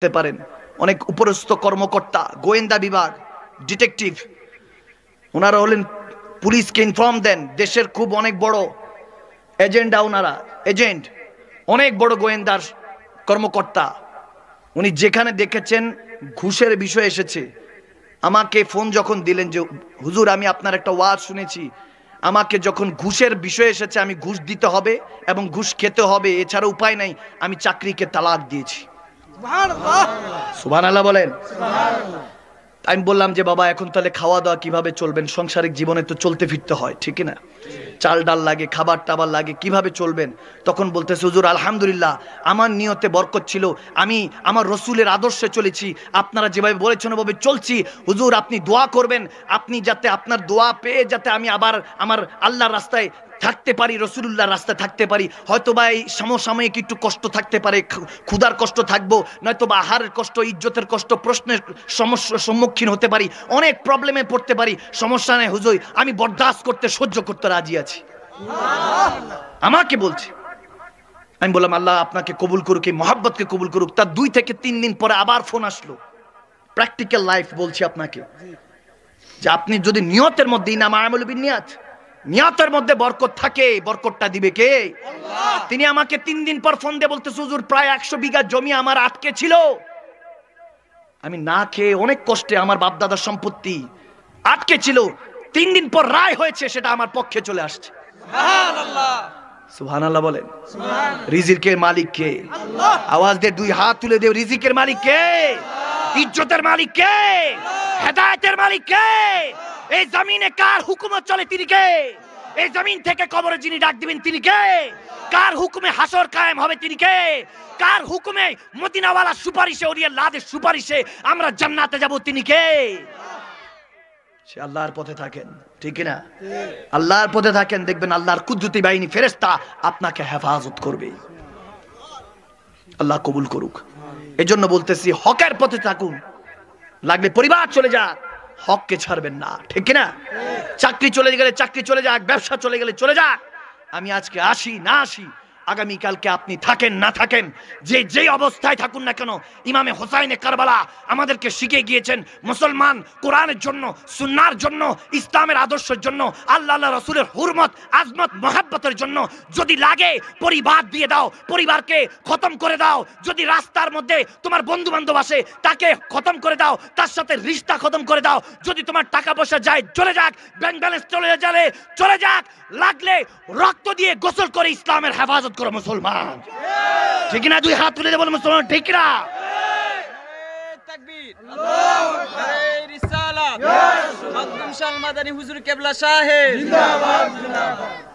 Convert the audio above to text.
করতে পারেন অনেক উপরস্থ কর্মকর্তা গোয়েন্দা বিভাগ ডিটেকটিভ ওনারা হলেন পুলিশকে ইনফর্ম দেন দেশের খুব অনেক বড় এজেন্ডা ওনারা এজেন্ট অনেক বড় গোয়েন্দার কর্মকর্তা উনি যেখানে দেখেছেন ঘুষের বিষয় এসেছে আমাকে ফোন যখন দিলেন যে হুজুর আমি আপনার একটা ওয়ার শুনেছি আমাকে যখন ঘুষের বিষয় এসেছে আমি ঘুষ দিতে হবে এবং ঘুষ খেতে হবে এছাড়া উপায় নাই আমি চাকরিকে তালাক দিয়েছি আমি বললাম যে বাবা এখন তাহলে খাওয়া দাওয়া কিভাবে চলবেন সংসারিক জীবনে তো চলতে ফিরতে হয় ঠিক না চাল ডাল লাগে খাবার টাবার লাগে কিভাবে চলবেন তখন বলতে সুজুর আলহামদুলিল্লাহ আমার নিয়তে বরকত ছিল আমি আমার রসুলের আদর্শে চলেছি আপনারা যেভাবে বলেছেন ওভাবে চলছি হুজুর আপনি দোয়া করবেন আপনি যাতে আপনার দোয়া পেয়ে যাতে আমি আবার আমার আল্লাহর রাস্তায় থাকতে পারি রসুল্লাহ রাস্তায় থাকতে পারি হয়তো বা এই সমসাময়িক একটু কষ্ট থাকতে পারে ক্ষুধার কষ্ট থাকবো নয়তো বা আহারের কষ্ট ইজ্জতের কষ্ট প্রশ্নের সমস্যার সম্মুখীন হতে পারি অনেক প্রবলেমে পড়তে পারি সমস্যা নেই হুজুর আমি বরদাস্ত করতে সহ্য করতে রাজি আছি আমাকে বলছে আমি বললাম আল্লাহ আপনাকে কবুল করুক এই মহাব্বতকে কবুল করুক তার দুই থেকে তিন দিন পরে আবার ফোন আসলো প্র্যাকটিক্যাল লাইফ বলছি আপনাকে যে আপনি যদি নিয়তের মধ্যেই ইনাম আমল বিনিয়াত নিয়াতের মধ্যে বরকত থাকে বরকতটা দিবে কে তিনি আমাকে তিন দিন পর ফোন দিয়ে বলতে সুজুর প্রায় একশো বিঘা জমি আমার আটকে ছিল আমি না খেয়ে অনেক কষ্টে আমার বাপদাদার সম্পত্তি আটকে ছিল তিন দিন পর রায় হয়েছে সেটা আমার পক্ষে চলে আসছে সুহান আল্লাহ বলেন রিজিকের মালিক কে আওয়াজ দিয়ে দুই হাত তুলে দেব রিজিকের মালিক কে ইজ্জতের মালিক কে হেদায়তের মালিক কে এই জমিনে কার হুকুমত চলে তিনি কে এই জমিন থেকে কবরে যিনি ডাক দিবেন তিনি কে কার হুকুমে হাসর কায়েম হবে তিনি কে কার হুকুমে মদিনাওয়ালা সুপারিশে ওরিয়া লাদের সুপারিশে আমরা জান্নাতে যাব তিনি কে সে আল্লাহর পথে থাকেন ঠিক কিনা আল্লাহর পথে থাকেন দেখবেন আল্লাহর কুদ্দুতি বাহিনী ফেরেস্তা আপনাকে হেফাজত করবে আল্লাহ কবুল করুক এজন্য বলতেছি হকের পথে থাকুন লাগলে পরিবার চলে যাক হককে ছাড়বেন না ঠিক কিনা চাকরি চলে গেলে চাকরি চলে যাক ব্যবসা চলে গেলে চলে যাক আমি আজকে আসি না আসি আগামীকালকে আপনি থাকেন না থাকেন যে যে অবস্থায় থাকুন না কেন ইমামে হোসাইনে কারবালা আমাদেরকে শিখে গিয়েছেন মুসলমান কোরআনের জন্য সুনার জন্য ইসলামের আদর্শের জন্য আল্লাহ রসুলের হুরমত আজমত মহাব্বতের জন্য যদি লাগে পরিবার দিয়ে দাও পরিবারকে খতম করে দাও যদি রাস্তার মধ্যে তোমার বন্ধু বান্ধব আসে তাকে খতম করে দাও তার সাথে রিস্তা খতম করে দাও যদি তোমার টাকা পয়সা যায় চলে যাক ব্যাংক ব্যালেন্স চলে যাবে চলে যাক লাগলে রক্ত দিয়ে গোসল করে ইসলামের হেফাজত করো মুসলমান ঠিক না দুই হাত তুলে বলো মুসলমান ঠিক না রিসালাত মাদানী হুজুর কেবলা সাহেব